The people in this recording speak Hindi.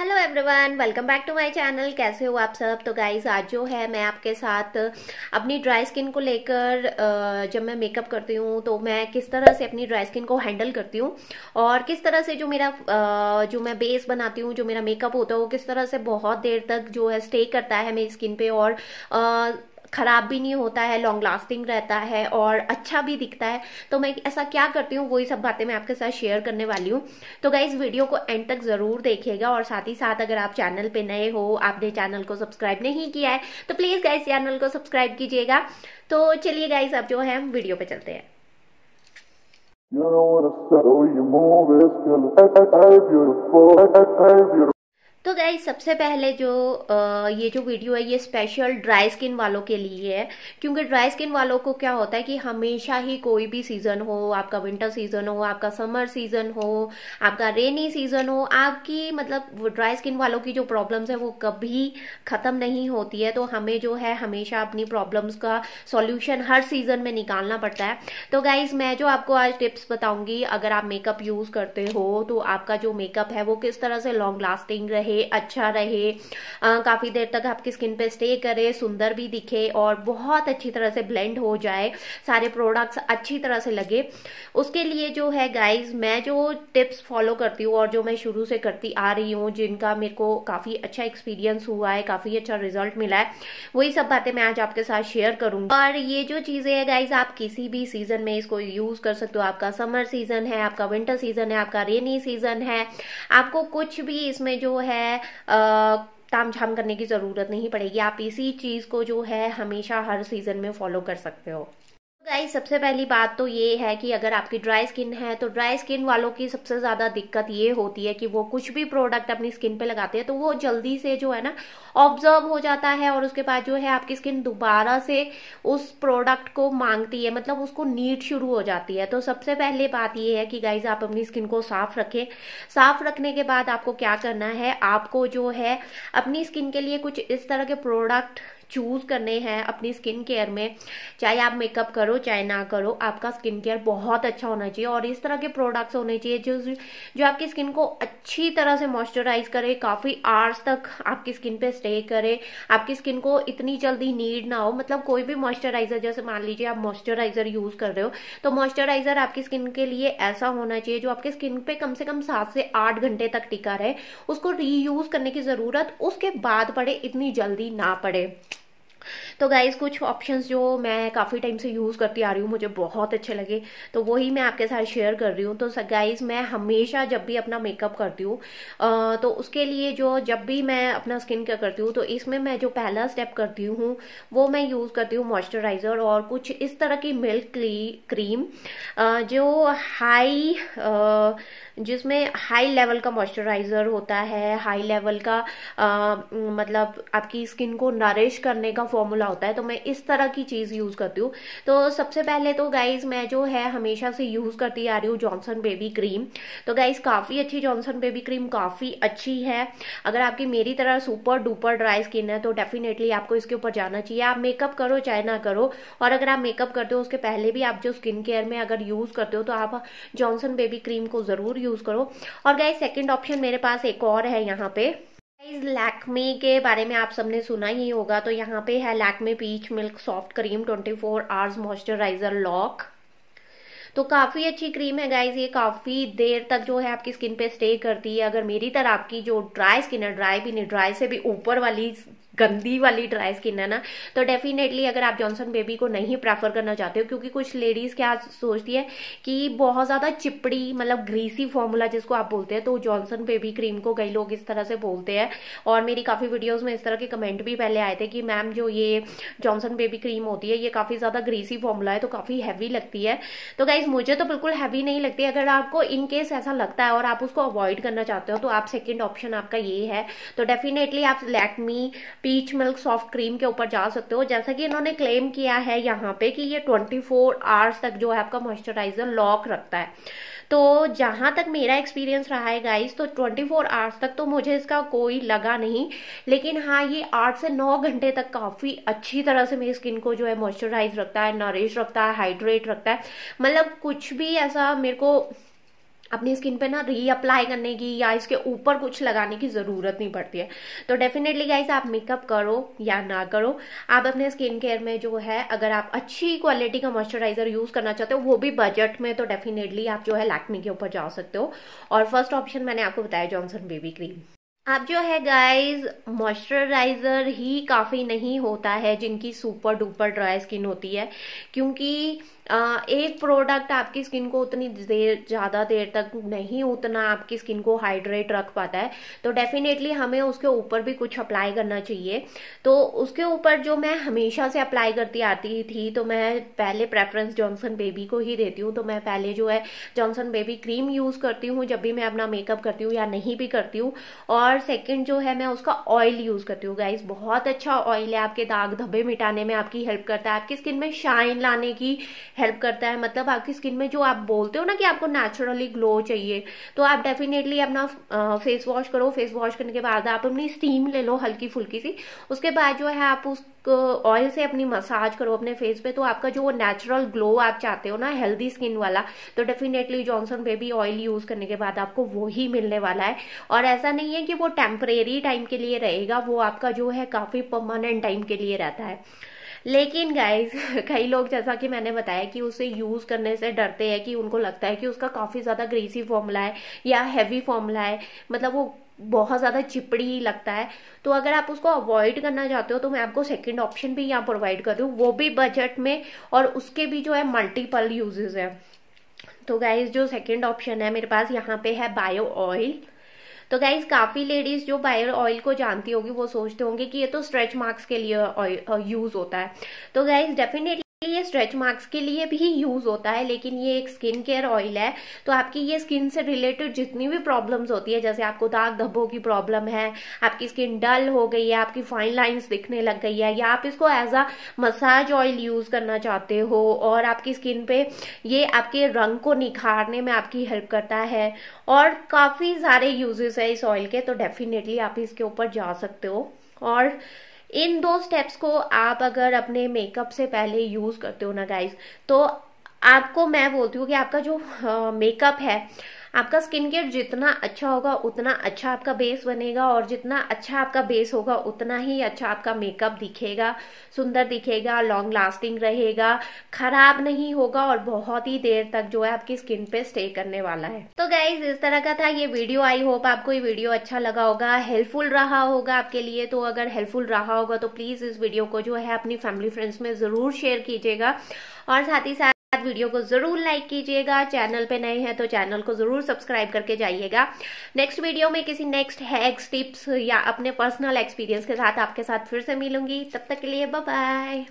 Hello everyone welcome back to my channel कैसे हो आप सब तो गाइज आज जो है मैं आपके साथ अपनी ड्राई स्किन को लेकर जब मैं मेकअप करती हूँ तो मैं किस तरह से अपनी ड्राई स्किन को हैंडल करती हूँ और किस तरह से जो मेरा जो मैं बेस बनाती हूँ जो मेरा मेकअप होता है वो किस तरह से बहुत देर तक जो है स्टे करता है मेरी स्किन पर और ख़राब भी नहीं होता है लॉन्ग लास्टिंग रहता है और अच्छा भी दिखता है तो मैं ऐसा क्या करती हूँ वही सब बातें मैं आपके साथ शेयर करने वाली हूँ तो गाइज वीडियो को एंड तक ज़रूर देखिएगा और साथ ही साथ अगर आप चैनल पे नए हो आपने चैनल को सब्सक्राइब नहीं किया है तो प्लीज़ गाइज चैनल को सब्सक्राइब कीजिएगा तो चलिए गाइज अब जो है हम वीडियो पे चलते हैं You know what I said, oh you move, beautiful, beautiful. तो गई सबसे पहले जो ये जो वीडियो है ये स्पेशल ड्राई स्किन वालों के लिए है क्योंकि ड्राई स्किन वालों को क्या होता है कि हमेशा ही कोई भी सीज़न हो आपका विंटर सीज़न हो आपका समर सीज़न हो आपका रेनी सीज़न हो आपकी मतलब ड्राई स्किन वालों की जो प्रॉब्लम्स है वो कभी ख़त्म नहीं होती है तो हमें जो है हमेशा अपनी प्रॉब्लम्स का सॉल्यूशन हर सीज़न में निकालना पड़ता है तो गाइज मैं जो आपको आज टिप्स बताऊंगी अगर आप मेकअप यूज़ करते हो तो आपका जो मेकअप है वो किस तरह से लॉन्ग लास्टिंग रहे रहे अच्छा रहे काफ़ी देर तक आपकी स्किन पे स्टे करे सुंदर भी दिखे और बहुत अच्छी तरह से ब्लेंड हो जाए सारे प्रोडक्ट्स अच्छी तरह से लगे उसके लिए जो है गाइज मैं जो टिप्स फॉलो करती हूँ और जो मैं शुरू से करती आ रही हूँ जिनका मेरे को काफ़ी अच्छा एक्सपीरियंस हुआ है काफ़ी अच्छा रिजल्ट मिला है वही सब बातें मैं आज आपके साथ शेयर करूँगी और ये जो चीज़ें हैं गाइज आप किसी भी सीजन में इसको यूज़ कर सकते हो आपका समर सीजन है आपका विंटर सीजन है आपका रेनी सीजन है आपको कुछ भी इसमें जो है है ताम झाम करने की ज़रूरत नहीं पड़ेगी आप इसी चीज़ को जो है हमेशा हर सीज़न में फॉलो कर सकते हो गाइस तो सबसे पहली बात तो ये है कि अगर आपकी ड्राई स्किन है तो ड्राई स्किन वालों की सबसे ज़्यादा दिक्कत ये होती है कि वो कुछ भी प्रोडक्ट अपनी स्किन पे लगाते हैं तो वो जल्दी से जो है ना ऑब्जर्व हो जाता है और उसके बाद जो है आपकी स्किन दोबारा से उस प्रोडक्ट को मांगती है मतलब उसको नीड शुरू हो जाती है तो सबसे पहले बात ये है कि गाइज आप अपनी स्किन को साफ रखें साफ रखने के बाद आपको क्या करना है आपको जो है अपनी स्किन के लिए कुछ इस तरह के प्रोडक्ट चूज़ करने हैं अपनी स्किन केयर में चाहे आप मेकअप करो चाहे ना करो आपका स्किन केयर बहुत अच्छा होना चाहिए और इस तरह के प्रोडक्ट्स होने चाहिए जो जो आपकी स्किन को अच्छी तरह से मॉइस्चराइज करे काफ़ी आवर्स तक आपकी स्किन पे स्टे करे आपकी स्किन को इतनी जल्दी नीड ना हो मतलब कोई भी मॉइस्चराइजर जैसे मान लीजिए आप मॉइस्चराइजर यूज़ कर रहे हो तो मॉइस्चराइजर आपकी स्किन के लिए ऐसा होना चाहिए जो आपकी स्किन पे कम से कम सात से आठ घंटे तक टिका रहे उसको रीयूज करने की ज़रूरत उसके बाद पड़े इतनी जल्दी ना पड़े तो गाइज कुछ ऑप्शंस जो मैं काफ़ी टाइम से यूज़ करती आ रही हूँ मुझे बहुत अच्छे लगे तो वही मैं आपके साथ शेयर कर रही हूँ तो गाइज मैं हमेशा जब भी अपना मेकअप करती हूँ तो उसके लिए जो जब भी मैं अपना स्किन केयर करती हूँ तो इसमें मैं जो पहला स्टेप करती हूँ वो मैं यूज़ करती हूँ मॉइस्चराइज़र और कुछ इस तरह की मिल्क क्रीम जो हाई जिसमें हाई लेवल का मॉइस्चराइज़र होता है हाई लेवल का आ, मतलब आपकी स्किन को नरिश करने का फॉर्मूला होता है तो मैं इस तरह की चीज़ यूज़ करती हूँ तो सबसे पहले तो गाइज मैं जो है हमेशा से यूज़ करती आ रही हूँ जॉनसन बेबी क्रीम तो गाइज काफ़ी अच्छी जॉनसन बेबी क्रीम काफ़ी अच्छी है अगर आपकी मेरी तरह सुपर डुपर ड्राई स्किन है तो डेफिनेटली आपको इसके ऊपर जाना चाहिए आप मेकअप करो चाहे ना करो और अगर आप मेकअप करते हो उसके पहले भी आप जो स्किन केयर में अगर यूज़ करते हो तो आप जॉनसन बेबी क्रीम को ज़रूर यूज़ यूज़ करो और गाइज सेकेंड ऑप्शन मेरे पास एक और है यहाँ पे गाइज लैक्मे के बारे में आप सबने सुना ही होगा तो यहाँ पे है Lakme peach milk soft cream 24 four hours moisturiser lock तो काफ़ी अच्छी क्रीम है गाइज ये काफ़ी देर तक जो है आपकी स्किन पे स्टे करती है अगर मेरी तरह आपकी जो ड्राई स्किन है ड्राई भी नहीं ड्राई से भी ऊपर वाली गंदी वाली ड्राई स्किन है ना तो डेफिनेटली अगर आप जॉनसन बेबी को नहीं प्रेफर करना चाहते हो क्योंकि कुछ लेडीज क्या सोचती है कि बहुत ज्यादा चिपड़ी मतलब ग्रीसी फॉर्मूला जिसको आप बोलते हैं तो जॉनसन बेबी क्रीम को कई लोग इस तरह से बोलते हैं और मेरी काफी वीडियोज में इस तरह के कमेंट भी पहले आए थे कि मैम जो ये जॉनसन बेबी क्रीम होती है ये काफी ज्यादा ग्रीसी फॉर्मूला है तो काफी हैवी लगती है तो गाइज मुझे तो बिल्कुल हैवी नहीं लगती अगर आपको इनकेस ऐसा लगता है और आप उसको अवॉइड करना चाहते हो तो आप सेकेंड ऑप्शन आपका ये है तो डेफिनेटली आप let me peach milk soft cream के ऊपर जा सकते हो जैसा कि इन्होंने क्लेम किया है यहाँ पे कि ये 24 फोर आवर्स तक जो है आपका मॉइस्चराइजर लॉक रखता है तो जहाँ तक मेरा एक्सपीरियंस रहा है गाइस तो 24 फोर आवर्स तक तो मुझे इसका कोई लगा नहीं लेकिन हाँ ये आठ से नौ घंटे तक काफ़ी अच्छी तरह से मेरी स्किन को जो है मॉइस्चराइज रखता है नरिश रखता है हाइड्रेट रखता है मतलब कुछ भी ऐसा मेरे को अपनी स्किन पे ना रीअप्लाई करने की या इसके ऊपर कुछ लगाने की ज़रूरत नहीं पड़ती है तो डेफिनेटली गाइस आप मेकअप करो या ना करो आप अपने स्किन केयर में जो है अगर आप अच्छी क्वालिटी का मॉइस्चराइजर यूज़ करना चाहते हो वो भी बजट में तो डेफिनेटली आप जो है लैक्मी के ऊपर जा सकते हो और फर्स्ट ऑप्शन मैंने आपको बताया जॉनसन बेबी क्रीम आप जो है गाइस मॉइस्चराइज़र ही काफ़ी नहीं होता है जिनकी सुपर डुपर ड्राई स्किन होती है क्योंकि एक प्रोडक्ट आपकी स्किन को उतनी देर ज़्यादा देर तक नहीं उतना आपकी स्किन को हाइड्रेट रख पाता है तो डेफिनेटली हमें उसके ऊपर भी कुछ अप्लाई करना चाहिए तो उसके ऊपर जो मैं हमेशा से अप्लाई करती आती थी तो मैं पहले प्रेफरेंस जॉनसन बेबी को ही देती हूँ तो मैं पहले जो है जॉनसन बेबी क्रीम यूज़ करती हूँ जब भी मैं अपना मेकअप करती हूँ या नहीं भी करती हूँ और सेकेंड जो है मैं उसका ऑयल यूज़ करती हूँ गाइज बहुत अच्छा ऑयल है आपके दाग धब्बे मिटाने में आपकी हेल्प करता है आपकी स्किन में शाइन लाने की हेल्प करता है मतलब आपकी स्किन में जो आप बोलते हो ना कि आपको नेचुरली ग्लो चाहिए तो आप डेफिनेटली अपना फेस वॉश करो फेस वॉश करने के बाद आप अपनी स्टीम ले लो हल्की फुल्की सी उसके बाद जो है आप उस ऑयल से अपनी मसाज करो अपने फेस पे तो आपका जो नेचुरल ग्लो आप चाहते हो ना हेल्दी स्किन वाला तो definitely Johnson baby oil use करने के बाद आपको वो ही मिलने वाला है और ऐसा नहीं है कि वो टेम्परेरी टाइम के लिए रहेगा वो आपका जो है काफी परमानेंट टाइम के लिए रहता है लेकिन गाइज कई लोग जैसा कि मैंने बताया कि उसे यूज़ करने से डरते हैं कि उनको लगता है कि उसका काफ़ी ज़्यादा ग्रेसी फॉर्मूला है या हैवी फॉर्मूला है मतलब वो बहुत ज़्यादा चिपड़ी ही लगता है तो अगर आप उसको अवॉइड करना चाहते हो तो मैं आपको सेकंड ऑप्शन भी यहाँ प्रोवाइड कर दूँ वो भी बजट में और उसके भी जो है मल्टीपल यूजेज है तो गाइज जो सेकंड ऑप्शन है मेरे पास यहाँ पे है बायो ऑयल तो गाइज काफ़ी लेडीज़ जो बायर ऑयल को जानती होगी वो सोचते होंगे कि ये तो स्ट्रेच मार्क्स के लिए यूज़ होता है तो गाइज डेफिनेटली ये स्ट्रेच मार्क्स के लिए भी यूज होता है लेकिन ये एक स्किन केयर ऑयल है तो आपकी ये स्किन से रिलेटेड जितनी भी प्रॉब्लम्स होती है जैसे आपको दाग धब्बों की प्रॉब्लम है आपकी स्किन डल हो गई है आपकी फाइन लाइंस दिखने लग गई है या आप इसको as a massage oil use करना चाहते हो और आपकी स्किन पे ये आपके रंग को निखारने में आपकी हेल्प करता है और काफी सारे यूजेस है इस ऑयल के तो डेफिनेटली आप इसके ऊपर जा सकते हो और इन दो स्टेप्स को आप अगर अपने मेकअप से पहले यूज करते हो ना गाइज तो आपको मैं बोलती हूँ कि आपका जो मेकअप है आपका स्किन केयर जितना अच्छा होगा उतना अच्छा आपका बेस बनेगा और जितना अच्छा आपका बेस होगा उतना ही अच्छा आपका मेकअप दिखेगा सुंदर दिखेगा लॉन्ग लास्टिंग रहेगा खराब नहीं होगा और बहुत ही देर तक जो है आपकी स्किन पे स्टे करने वाला है तो गाइज इस तरह का था ये वीडियो आई होप आपको ये वीडियो अच्छा लगा होगा हेल्पफुल रहा होगा आपके लिए तो अगर हेल्पफुल रहा होगा तो प्लीज इस वीडियो को जो है अपनी फैमिली फ्रेंड्स में जरूर शेयर कीजिएगा और साथ ही साथ वीडियो को जरूर लाइक कीजिएगा चैनल पे नए हैं तो चैनल को जरूर सब्सक्राइब करके जाइएगा नेक्स्ट वीडियो में किसी नेक्स्ट हैक्स टिप्स या अपने पर्सनल एक्सपीरियंस के साथ आपके साथ फिर से मिलूंगी तब तक के लिए बाय